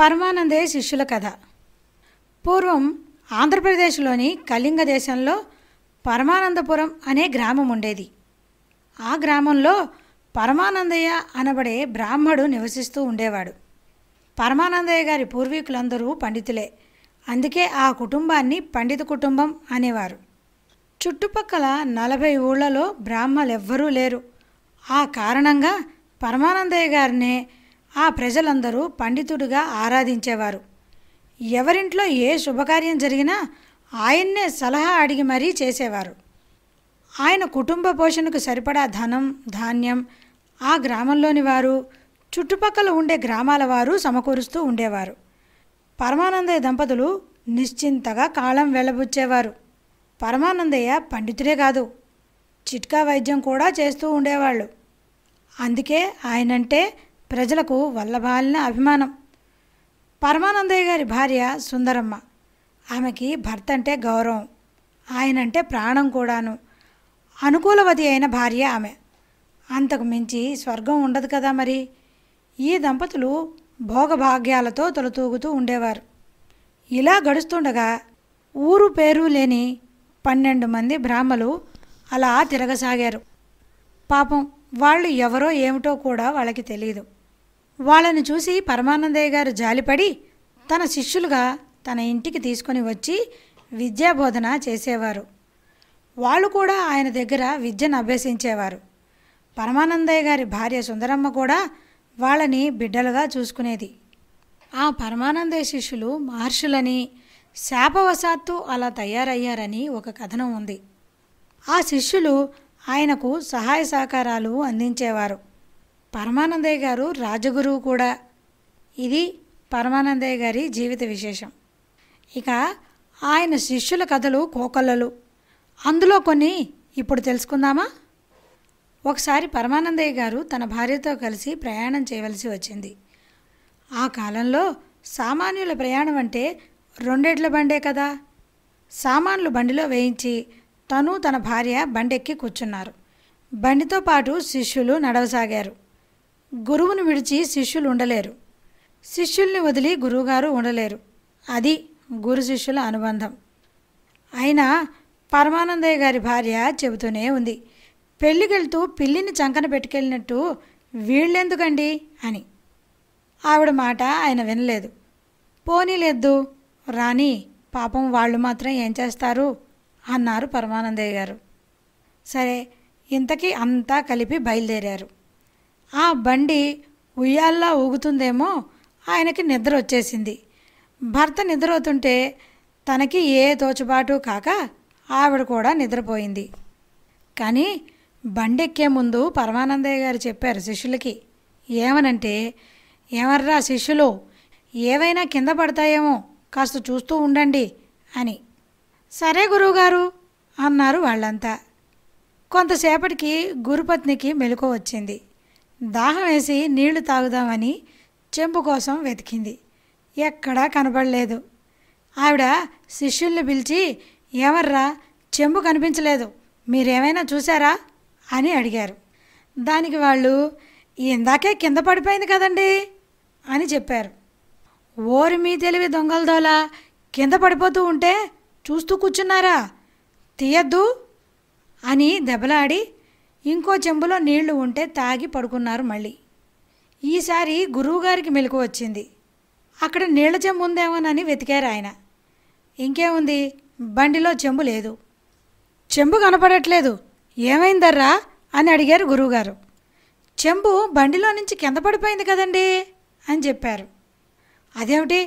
పరమానందే శిష్యుల కథ పూర్వం ఆంధ్రప్రదేశ్లోని కళింగ దేశంలో పరమానందపురం అనే గ్రామం ఉండేది ఆ గ్రామంలో పరమానందయ్య అనబడే బ్రాహ్మడు నివసిస్తూ ఉండేవాడు పరమానందయ్య గారి పూర్వీకులందరూ పండితులే అందుకే ఆ కుటుంబాన్ని పండిత కుటుంబం అనేవారు చుట్టుపక్కల నలభై ఊళ్ళలో బ్రాహ్మలెవ్వరూ లేరు ఆ కారణంగా పరమానందయ్య గారినే ఆ ప్రజలందరూ పండితుడిగా ఆరాధించేవారు ఎవరింట్లో ఏ శుభకార్యం జరిగినా ఆయన్నే సలహా అడిగి మరీ చేసేవారు ఆయన కుటుంబ పోషణకు సరిపడా ధనం ధాన్యం ఆ గ్రామంలోని వారు చుట్టుపక్కల ఉండే గ్రామాల వారు సమకూరుస్తూ ఉండేవారు పరమానందయ్య దంపతులు నిశ్చింతగా కాలం వెళ్ళబుచ్చేవారు పరమానందయ్య పండితుడే కాదు చిట్కా వైద్యం కూడా చేస్తూ ఉండేవాళ్ళు అందుకే ఆయనంటే ప్రజలకు వల్లభాలిన అభిమానం పరమానందయ్య గారి భార్య సుందరమ్మ ఆమెకి భర్త అంటే గౌరవం ఆయనంటే ప్రాణం కూడాను అనుకూలవతి అయిన భార్య ఆమె అంతకు మించి స్వర్గం ఉండదు కదా మరి ఈ దంపతులు భోగభాగ్యాలతో తొలతూగుతూ ఉండేవారు ఇలా గడుస్తుండగా ఊరు పేరు లేని పన్నెండు మంది బ్రాహ్మలు అలా తిరగసాగారు పాపం వాళ్ళు ఎవరో ఏమిటో కూడా వాళ్ళకి తెలియదు వాళ్ళను చూసి పరమానందయ్య గారు జాలిపడి తన శిష్యులుగా తన ఇంటికి తీసుకొని వచ్చి విద్యాబోధన చేసేవారు వాళ్ళు కూడా ఆయన దగ్గర విద్యను అభ్యసించేవారు పరమానందయ్య గారి భార్య సుందరమ్మ కూడా వాళ్ళని బిడ్డలుగా చూసుకునేది ఆ పరమానందయ్య శిష్యులు మహర్షులని శాపవశాత్తు అలా తయారయ్యారని ఒక కథనం ఉంది ఆ శిష్యులు ఆయనకు సహాయ సహకారాలు అందించేవారు పరమానందయ్య గారు రాజగురువు కూడా ఇది పరమానందయ్య గారి జీవిత విశేషం ఇక ఆయన శిష్యుల కథలు కోకలలు అందులో కొన్ని ఇప్పుడు తెలుసుకుందామా ఒకసారి పరమానందయ్య గారు తన భార్యతో కలిసి ప్రయాణం చేయవలసి వచ్చింది ఆ కాలంలో సామాన్యుల ప్రయాణం అంటే రెండేట్ల బండే కదా సామాన్లు బండిలో వేయించి తను తన భార్య బండెక్కి కూర్చున్నారు బండితో పాటు శిష్యులు నడవసాగారు గురువును విడిచి శిష్యులు ఉండలేరు శిష్యుల్ని వదిలి గురువుగారు ఉండలేరు అది గురు శిష్యుల అనుబంధం అయినా పరమానందయ్య గారి భార్య చెబుతూనే ఉంది పెళ్ళికెళ్తూ పిల్లిని చంకన పెట్టుకెళ్ళినట్టు వీళ్ళెందుకండి అని ఆవిడ మాట ఆయన వినలేదు పోనీలేద్దు రాని పాపం వాళ్ళు మాత్రం ఏం చేస్తారు అన్నారు పరమానందయ్య గారు సరే ఇంతకీ అంతా కలిపి బయలుదేరారు ఆ బండి ఉయ్యాల్లా ఊగుతుందేమో ఆయనకి నిద్ర వచ్చేసింది భర్త నిద్రవుతుంటే తనకి ఏ తోచుబాటు కాక ఆవిడ కూడా నిద్రపోయింది కానీ బండెక్కే ముందు పరమానందయ్య గారు చెప్పారు శిష్యులకి ఏమనంటే ఏమర్రా శిష్యులు ఏవైనా కింద పడతాయేమో కాస్త చూస్తూ ఉండండి అని సరే గురువుగారు అన్నారు వాళ్ళంతా కొంతసేపటికి గురుపత్నికి మెలకు వచ్చింది దాహం వేసి నీళ్లు తాగుదామని చెంబు కోసం వెతికింది ఎక్కడా కనబడలేదు ఆవిడ శిష్యుల్ని పిలిచి ఏమర్రా చెంబు కనిపించలేదు మీరేమైనా చూసారా అని అడిగారు దానికి వాళ్ళు ఇందాకే కింద పడిపోయింది కదండి అని చెప్పారు ఓరి మీ తెలివి దొంగలదోలా కింద పడిపోతూ ఉంటే చూస్తూ కూర్చున్నారా తీయద్దు అని దెబ్బలాడి ఇంకో చెంబులో నీళ్లు ఉంటే తాగి పడుకున్నారు మళ్ళీ ఈసారి గురువుగారికి మెలకు వచ్చింది అక్కడ నీళ్ల చెంబు ఉందేమోనని వెతికారు ఆయన ఇంకేముంది బండిలో చెంబు లేదు చెంబు కనపడట్లేదు ఏమైందర్రా అని అడిగారు గురువుగారు చెంబు బండిలో నుంచి కింద పడిపోయింది కదండి అని చెప్పారు అదేమిటి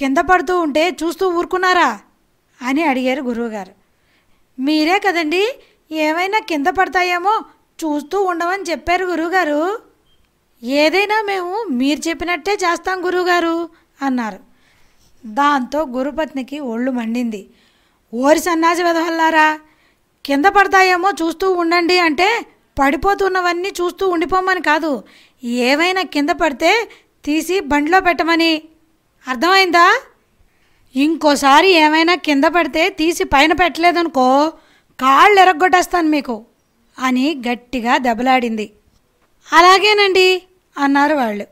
కింద పడుతూ ఉంటే చూస్తూ ఊరుకున్నారా అని అడిగారు గురువుగారు మీరే కదండి ఏమైనా కింద పడతాయేమో చూస్తూ ఉండమని చెప్పారు గురువుగారు ఏదైనా మేము మీరు చెప్పినట్టే చేస్తాం గురువుగారు అన్నారు దాంతో గురుపత్నికి ఒళ్ళు మండింది ఓరి సన్నాసి వెధవల్లారా కింద పడతాయేమో చూస్తూ ఉండండి అంటే పడిపోతున్నవన్నీ చూస్తూ ఉండిపోమని కాదు ఏవైనా కింద పడితే తీసి బండిలో పెట్టమని అర్థమైందా ఇంకోసారి ఏమైనా కింద పడితే తీసి పైన పెట్టలేదనుకో కాళ్ళు ఎరగొట్టేస్తాను మీకు అని గట్టిగా దెబ్బలాడింది అలాగేనండి అన్నారు వాళ్ళు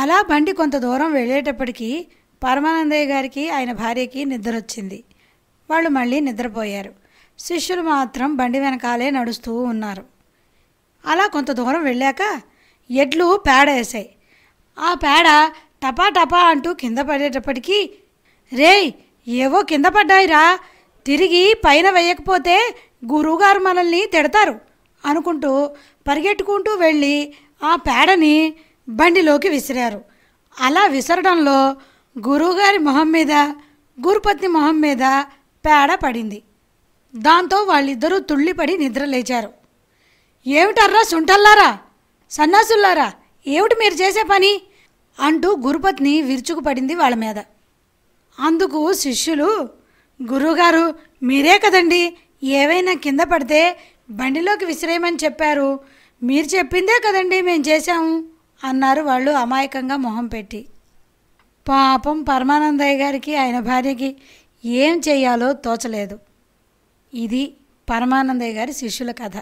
అలా బండి కొంత దూరం వెళ్ళేటప్పటికీ పరమానందయ్య గారికి ఆయన భార్యకి నిద్రొచ్చింది వాళ్ళు మళ్ళీ నిద్రపోయారు శిష్యులు మాత్రం బండి వెనకాలే నడుస్తూ ఉన్నారు అలా కొంత దూరం వెళ్ళాక ఎడ్లు పేడ వేసాయి ఆ పేడ టపా టపా అంటూ కింద పడేటప్పటికీ రేయ్ ఏవో కింద పడ్డాయిరా తిరిగి పైన వేయకపోతే గురువుగారు మనల్ని తిడతారు అనుకుంటూ పరిగెట్టుకుంటూ వెళ్ళి ఆ పేడని బండిలోకి విసిరారు అలా విసరడంలో గురువుగారి మొహం మీద గురుపత్ని మొహం మీద పేడ పడింది దాంతో వాళ్ళిద్దరూ తుళ్ళిపడి నిద్రలేచారు ఏమిటర్రా సుంటల్లారా సన్నాసుల్లారా ఏమిటి మీరు చేసే పని అంటూ గురుపత్ని విరుచుకుపడింది వాళ్ళ మీద అందుకు శిష్యులు గురువుగారు మీరే కదండి ఏవైనా కింద పడితే బండిలోకి విసిరేయమని చెప్పారు మీరు చెప్పిందే కదండి మేము చేశాము అన్నారు వాళ్ళు అమాయకంగా మొహం పెట్టి పాపం పరమానందయ్య గారికి ఆయన భార్యకి ఏం చేయాలో తోచలేదు ఇది పరమానందయ్య గారి శిష్యుల కథ